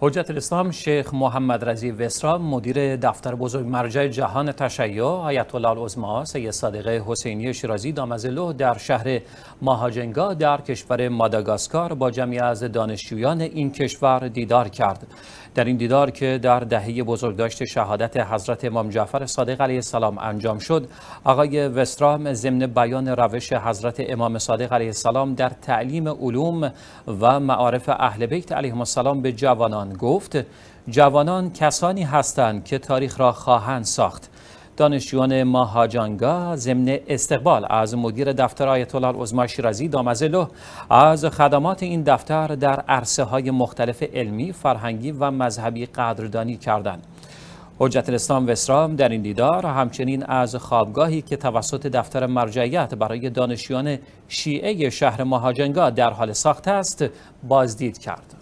حجت الاسلام شیخ محمد رضی وسرا مدیر دفتر بزرگ مرجع جهان تشیع آیت الله العظما سید صادق حسینی شیرازی دامزلو در شهر ماهاجنگا در کشور ماداگاسکار با جمعی از دانشجویان این کشور دیدار کرد در این دیدار که در دهه بزرگداشت شهادت حضرت امام جعفر صادق علیه السلام انجام شد آقای وسترام ضمن بیان روش حضرت امام صادق علیه السلام در تعلیم علوم و معارف اهل بیت علیهم السلام به جوانان گفت جوانان کسانی هستند که تاریخ را خواهند ساخت دانشجویان ماهاجانگا ضمن استقبال از مدیر دفتر آیت الله العظما شیرازی دامزلو از خدمات این دفتر در عرصه های مختلف علمی، فرهنگی و مذهبی قدردانی کردند. حجت الاسلام و در این دیدار همچنین از خوابگاهی که توسط دفتر مرجعیت برای دانشجویان شیعه شهر ماهاجانگا در حال ساخت است بازدید کرد.